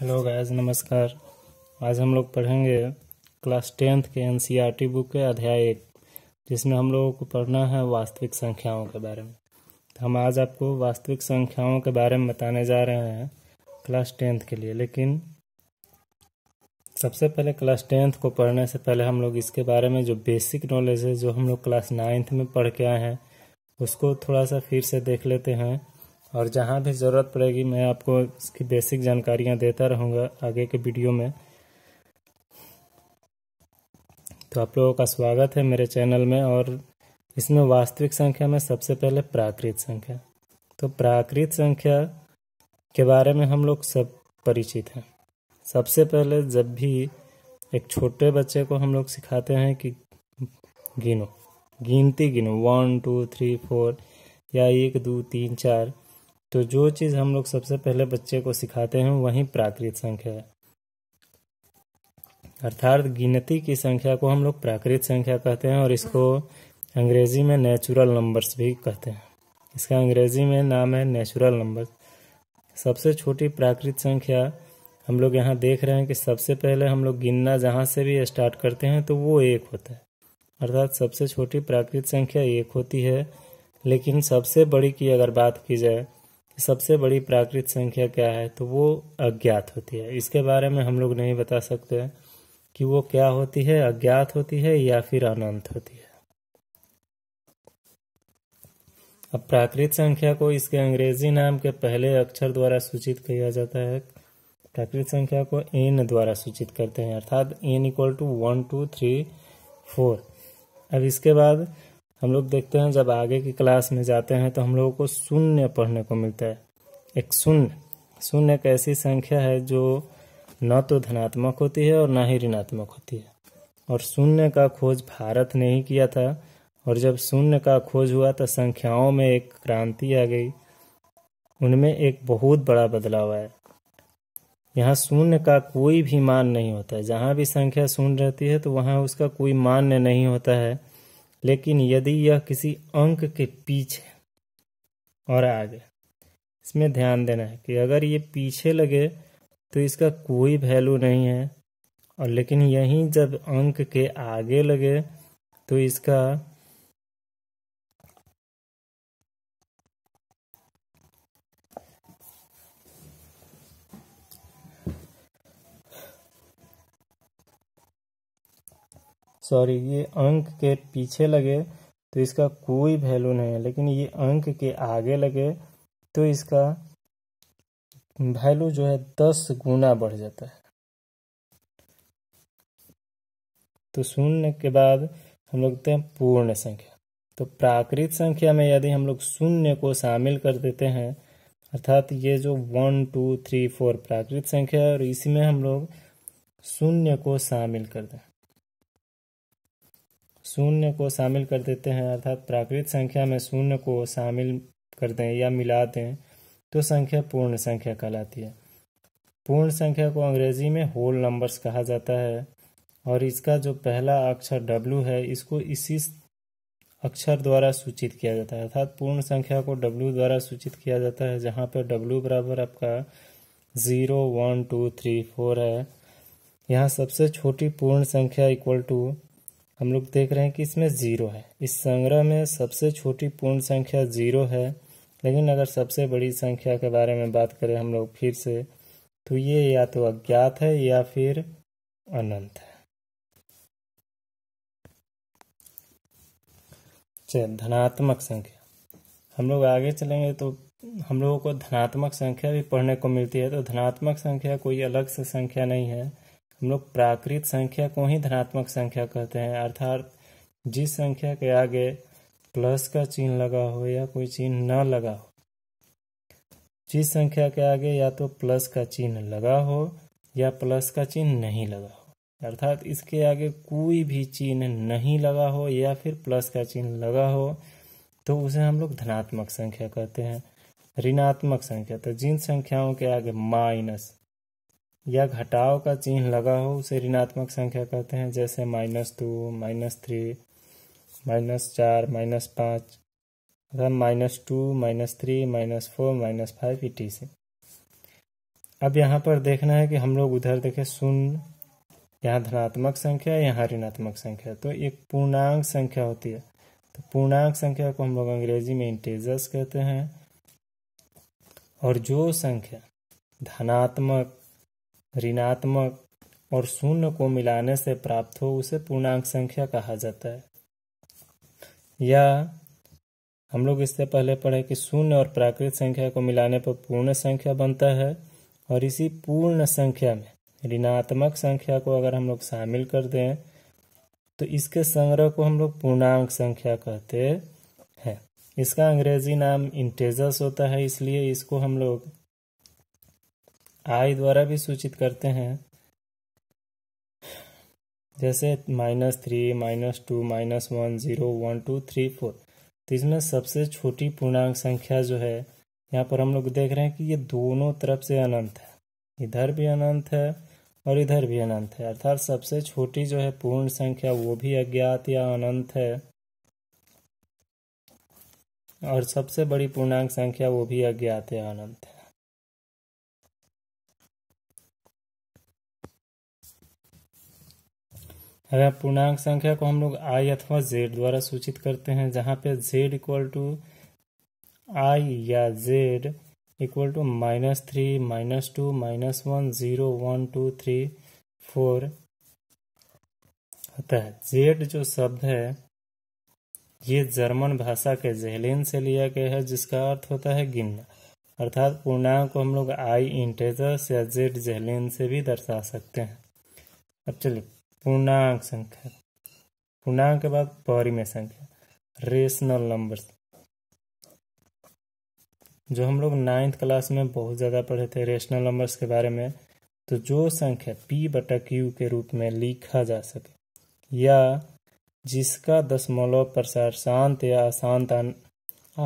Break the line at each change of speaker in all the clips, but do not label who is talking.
hello guys नमस्कार आज हम लोग पढ़ेंगे क्लास टेंथ के एन बुक e के अध्याय एक जिसमें हम लोगों को पढ़ना है वास्तविक संख्याओं के बारे में तो हम आज आपको वास्तविक संख्याओं के बारे में बताने जा रहे हैं क्लास टेंथ के लिए लेकिन सबसे पहले क्लास टेंथ को पढ़ने से पहले हम लोग इसके बारे में जो बेसिक नॉलेज है जो हम लोग क्लास नाइन्थ में पढ़ के आए हैं उसको थोड़ा सा फिर से देख लेते हैं और जहाँ भी ज़रूरत पड़ेगी मैं आपको इसकी बेसिक जानकारियाँ देता रहूँगा आगे के वीडियो में तो आप लोगों का स्वागत है मेरे चैनल में और इसमें वास्तविक संख्या में सबसे पहले प्राकृत संख्या तो प्राकृत संख्या के बारे में हम लोग सब परिचित हैं सबसे पहले जब भी एक छोटे बच्चे को हम लोग सिखाते हैं कि गिनो गिनती गिनो वन टू थ्री फोर या एक दो तीन चार तो जो चीज़ हम लोग सबसे पहले बच्चे को सिखाते हैं वही प्राकृत संख्या है अर्थात गिनती की संख्या को हम लोग प्राकृत संख्या कहते हैं और इसको अंग्रेजी में नेचुरल नंबर्स भी कहते हैं इसका अंग्रेजी में नाम है नेचुरल नंबर्स सबसे छोटी प्राकृत संख्या हम लोग यहाँ देख रहे हैं कि सबसे पहले हम लोग गिनना जहाँ से भी स्टार्ट करते हैं तो वो एक होता है अर्थात सबसे छोटी प्राकृत संख्या एक होती है लेकिन सबसे बड़ी की अगर बात की जाए सबसे बड़ी प्राकृत संख्या क्या है तो वो अज्ञात होती है इसके बारे में हम लोग नहीं बता सकते हैं कि वो क्या होती है अज्ञात होती है या फिर अनंत होती है अब प्राकृत संख्या को इसके अंग्रेजी नाम के पहले अक्षर द्वारा सूचित किया जाता है प्राकृत संख्या को एन द्वारा सूचित करते हैं अर्थात N equal to one two three four अब इसके बाद हम लोग देखते हैं जब आगे की क्लास में जाते हैं तो हम लोगों को शून्य पढ़ने को मिलता है एक शून्य शून्य एक ऐसी संख्या है जो न तो धनात्मक होती है और ना ही ऋणात्मक होती है और शून्य का खोज भारत ने ही किया था और जब शून्य का खोज हुआ तो संख्याओं में एक क्रांति आ गई उनमें एक बहुत बड़ा बदलाव आया यहाँ शून्य का कोई भी मान नहीं होता है जहाँ भी संख्या शून्य रहती है तो वहाँ उसका कोई मान्य नहीं होता है लेकिन यदि यह किसी अंक के पीछे और आगे इसमें ध्यान देना है कि अगर ये पीछे लगे तो इसका कोई वैल्यू नहीं है और लेकिन यहीं जब अंक के आगे लगे तो इसका सॉरी ये अंक के पीछे लगे तो इसका कोई वैल्यू नहीं है लेकिन ये अंक के आगे लगे तो इसका वैल्यू जो है दस गुना बढ़ जाता है तो शून्य के बाद हम लोग देते हैं पूर्ण संख्या तो प्राकृत संख्या में यदि हम लोग शून्य को शामिल कर देते हैं अर्थात ये जो वन टू थ्री फोर प्राकृत संख्या है और इसी में हम लोग शून्य को शामिल कर दें शून्य को शामिल कर देते हैं अर्थात प्राकृत संख्या में शून्य को शामिल कर दें या मिला दें तो संख्या पूर्ण संख्या कहलाती है पूर्ण संख्या को अंग्रेजी में होल नंबर्स कहा जाता है और इसका जो पहला अक्षर डब्ल्यू है इसको इसी अक्षर द्वारा सूचित किया जाता है अर्थात पूर्ण संख्या को डब्ल्यू द्वारा सूचित किया जाता है जहाँ पर डब्ल्यू बराबर आपका zero one two three four है यहाँ सबसे छोटी पूर्ण संख्या इक्वल टू हम लोग देख रहे हैं कि इसमें ज़ीरो है इस संग्रह में सबसे छोटी पूर्ण संख्या ज़ीरो है लेकिन अगर सबसे बड़ी संख्या के बारे में बात करें हम लोग फिर से तो ये या तो अज्ञात है या फिर अनंत है चल धनात्मक संख्या हम लोग आगे चलेंगे तो हम लोगों को धनात्मक संख्या भी पढ़ने को मिलती है तो धनात्मक संख्या कोई अलग से संख्या नहीं है हम लोग प्राकृत संख्या को ही धनात्मक संख्या कहते हैं अर्थात जिस संख्या के आगे प्लस का चिन्ह लगा हो या कोई चिन्ह न लगा हो जिस संख्या के आगे या तो प्लस का चिन्ह लगा हो या प्लस का चिन्ह नहीं लगा हो अर्थात इसके आगे कोई भी चिन्ह नहीं लगा हो या फिर प्लस का चिन्ह लगा हो तो उसे हम लोग धनात्मक संख्या कहते हैं ऋणात्मक संख्या तो जिन संख्याओं के आगे माइनस या घटाव का चिन्ह लगा हो उसे ऋणात्मक संख्या कहते हैं जैसे minus two minus three minus चार माइनस पाँच अथवा minus two minus three minus four minus five इटी से अब यहाँ पर देखना है कि हम लोग उधर देखें शून्य यहाँ धनात्मक संख्या यहाँ ऋणात्मक संख्या तो एक पूर्णांक संख्या होती है तो पूर्णांक संख्या को हम लोग अंग्रेजी में इंटेजर्स कहते हैं और जो संख्या धनात्मक ऋणात्मक और शून्य को मिलाने से प्राप्त हो उसे पूर्णांक संख्या कहा जाता है या हम लोग इससे पहले पढ़े कि शून्य और प्राकृत संख्या को मिलाने पर पूर्ण संख्या बनता है और इसी पूर्ण संख्या में ऋणात्मक संख्या को अगर हम लोग शामिल कर दें तो इसके संग्रह को हम लोग पूर्णांक संख्या कहते हैं इसका अंग्रेजी नाम इंटेजस होता है इसलिए इसको हम लोग आई द्वारा भी सूचित करते हैं जैसे minus three minus two minus one zero one two three four तो इसमें सबसे छोटी पूर्णांक संख्या जो है यहाँ पर हम लोग देख रहे हैं कि ये दोनों तरफ से अनंत है इधर भी अनंत है और इधर भी अनंत है अर्थात सबसे छोटी जो है पूर्ण संख्या वो भी अज्ञात या अनंत है और सबसे बड़ी पूर्णांक संख्या वो भी अज्ञात या अनंत है अगर पूर्णांक संख्या को हम लोग आई अथवा जेड द्वारा सूचित करते हैं जहां पे जेड इक्वल टू आई या Z equal to minus three minus two minus one zero one two three four होता है जेड जो शब्द है ये जर्मन भाषा के जेहलेन से लिया गया है जिसका अर्थ होता है गिनना अर्थात पूर्णांक को हम लोग आई इंटेजर्स या जेड जेहलेन से भी दर्शा सकते हैं अब चलिए पूर्णांक संख्या पूर्णांक के बाद परिमेय संख्या रेशनल नंबर्स जो हम लोग नाइन्थ क्लास में बहुत ज़्यादा पढ़े थे रेशनल नंबर्स के बारे में तो जो संख्या पी बटा क्यू के रूप में लिखा जा सके या जिसका दशमलव प्रसार शांत या अशांत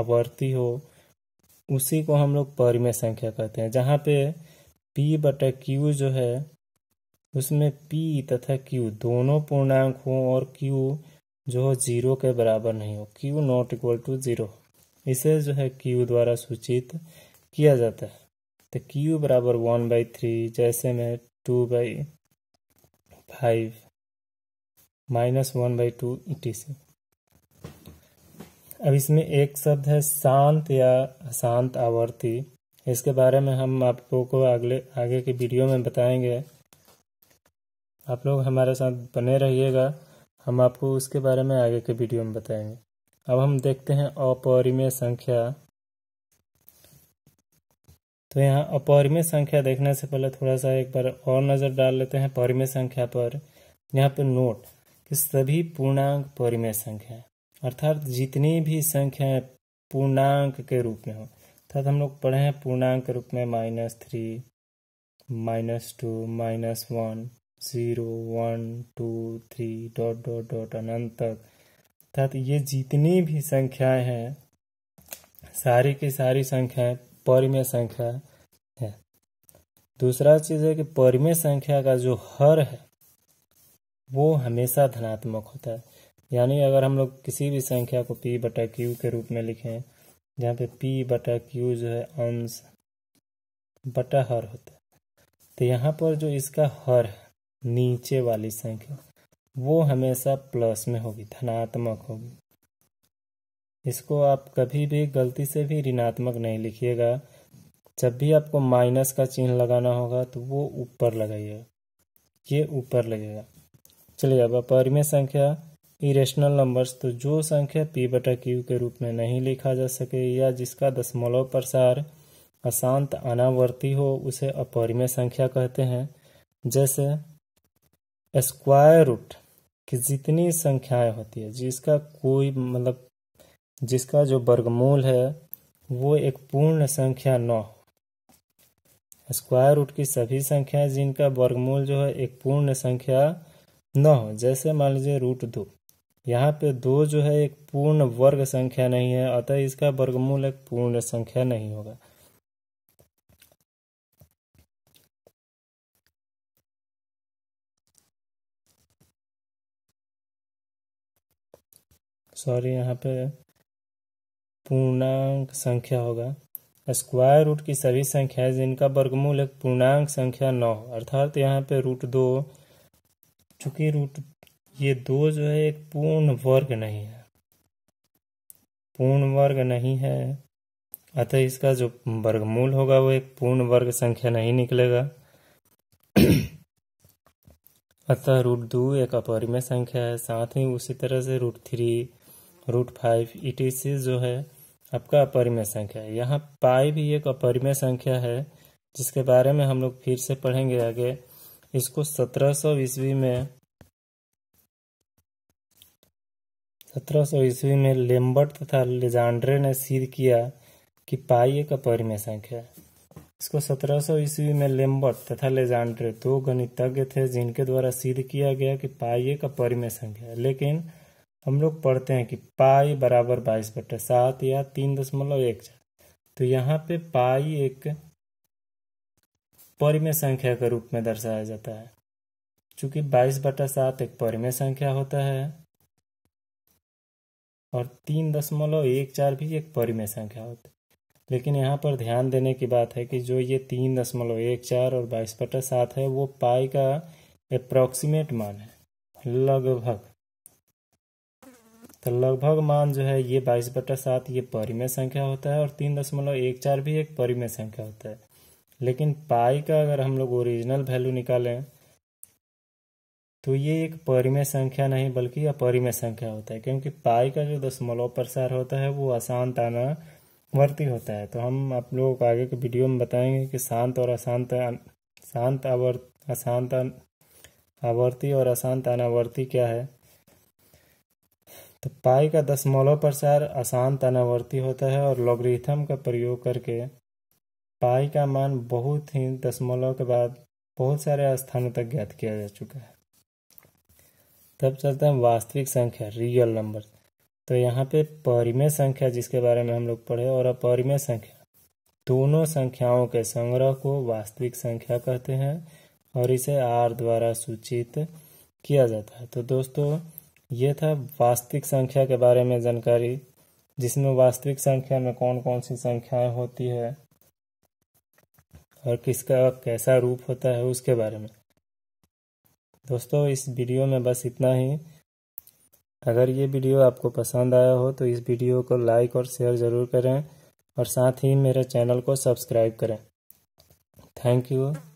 आवर्ती हो उसी को हम लोग परिमेय संख्या कहते हैं जहाँ पे पी बटा क्यू जो है उसमें पी तथा क्यू दोनों पूर्णांक हों और क्यू जो हो जीरो के बराबर नहीं हो Q not equal to zero इसे जो है क्यू द्वारा सूचित किया जाता है तो क्यू बराबर वन बाई थ्री जैसे में two by five minus one by two से अब इसमें एक शब्द है शांत या अशांत आवर्ती इसके बारे में हम आपको को अगले आगे के वीडियो में बताएंगे आप लोग हमारे साथ बने रहिएगा हम आपको उसके बारे में आगे के वीडियो में बताएंगे अब हम देखते हैं अपरिमेय संख्या तो यहाँ अपरिमेय संख्या देखने से पहले थोड़ा सा एक बार और नज़र डाल लेते हैं परिमेय संख्या पर यहाँ पर नोट कि सभी पूर्णांक परिमेय संख्या अर्थात जितनी भी संख्या पूर्णांक के रूप में हो अर्थात हम लोग पढ़े हैं पूर्णांक के रूप में minus three minus two minus one zero one two three dot dot dot अनंत तक अर्थात ये जितनी भी संख्याएं हैं सारी की सारी संख्याएं परिमेय संख्या है दूसरा चीज है कि परिमेय संख्या का जो हर है वो हमेशा धनात्मक होता है यानी अगर हम लोग किसी भी संख्या को पी बटा क्यू के रूप में लिखें जहाँ पे पी बटा क्यू जो है अंश बटा हर होता है तो यहाँ पर जो इसका हर है नीचे वाली संख्या वो हमेशा प्लस में होगी धनात्मक होगी इसको आप कभी भी गलती से भी ऋणात्मक नहीं लिखिएगा जब भी आपको माइनस का चिन्ह लगाना होगा तो वो ऊपर लगाइएगा ये ऊपर लगेगा चलिए अब अपरिमेय संख्या इरेशनल नंबर्स तो जो संख्या पी बटा क्यू के रूप में नहीं लिखा जा सके या जिसका दशमलव प्रसार अशांत अनावर्ती हो उसे अपरिमेय संख्या कहते हैं जैसे स्क्वायर रूट की जितनी संख्याएं होती है जिसका कोई मतलब जिसका जो वर्गमूल है वो एक पूर्ण संख्या न हो स्क्वायर रूट की सभी संख्याएं जिनका वर्गमूल जो है एक पूर्ण संख्या न हो जैसे मान लीजिए रूट दो यहाँ पे दो जो है एक पूर्ण वर्ग संख्या नहीं है अतः इसका वर्गमूल एक पूर्ण संख्या नहीं होगा सॉरी यहाँ पे पूर्णांक संख्या होगा स्क्वायर रूट की सभी संख्याएं जिनका वर्गमूल एक पूर्णांक संख्या नौ अर्थात यहाँ पे रूट दो चूंकि रूट ये दो जो है एक पूर्ण वर्ग नहीं है पूर्ण वर्ग नहीं है अतः इसका जो वर्गमूल होगा वो एक पूर्ण वर्ग संख्या नहीं निकलेगा अतः रूट दो एक अपरिमेय संख्या है साथ ही उसी तरह से रूट थ्री रूट फाइव ई जो है आपका अपरिमय संख्या है यहाँ पाई भी एक अपरिमय संख्या है जिसके बारे में हम लोग फिर से पढ़ेंगे आगे इसको सत्रह सौ ईस्वी में सत्रह सौ ईस्वी में लेम्बर्ट तथा लेजांड्रे ने सिद्ध किया कि पाई एक अपरिमय संख्या है इसको सत्रह सौ ईस्वी में लेम्बर्ट तथा लेजांड्रे दो गणितज्ञ थे जिनके द्वारा सिद्ध किया गया कि पाई एक अपरिमय संख्या है लेकिन हम लोग पढ़ते हैं कि पाई बराबर बाईस बटे सात या तीन दशमलव एक चार तो यहाँ पे पाई एक परिमेय संख्या के रूप में दर्शाया जाता है चूंकि बाईस बटा सात एक परिमेय संख्या होता है और तीन दशमलव एक चार भी एक परिमेय संख्या होती है लेकिन यहाँ पर ध्यान देने की बात है कि जो ये तीन दशमलव एक चार और बाईस बटा सात है वो पाई का अप्रोक्सीमेट मान है लगभग तो लगभग मान जो है ये बाईस बटा सात ये परिमेय संख्या होता है और तीन दशमलव एक चार भी एक परिमेय संख्या होता है लेकिन पाई का अगर हम लोग ओरिजिनल वैल्यू निकालें तो ये एक परिमेय संख्या नहीं बल्कि अपरिमेय संख्या होता है क्योंकि पाई का जो दशमलव प्रसार होता है वो अशांत वर्ती होता है तो हम आप लोगों को आगे के वीडियो में बताएंगे कि शांत और अशांत शांत आवर्त अशांत आवर्ती और अशांत अनावर्ती क्या है तो पाई का दशमलव प्रसार आसान तनावर्ती होता है और लॉगरिथम का प्रयोग करके पाई का मान बहुत ही दशमलव के बाद बहुत सारे स्थानों तक ज्ञात किया जा चुका है तब चलते हैं वास्तविक संख्या रियल नंबर तो यहाँ पे परिमेय संख्या जिसके बारे में हम लोग पढ़े और अपरिमेय संख्या दोनों संख्याओं के संग्रह को वास्तविक संख्या कहते हैं और इसे आर द्वारा सूचित किया जाता है तो दोस्तों यह था वास्तविक संख्या के बारे में जानकारी जिसमें वास्तविक संख्या में कौन कौन सी संख्याएं होती है और किसका कैसा रूप होता है उसके बारे में दोस्तों इस वीडियो में बस इतना ही अगर ये वीडियो आपको पसंद आया हो तो इस वीडियो को लाइक और शेयर ज़रूर करें और साथ ही मेरे चैनल को सब्सक्राइब करें थैंक यू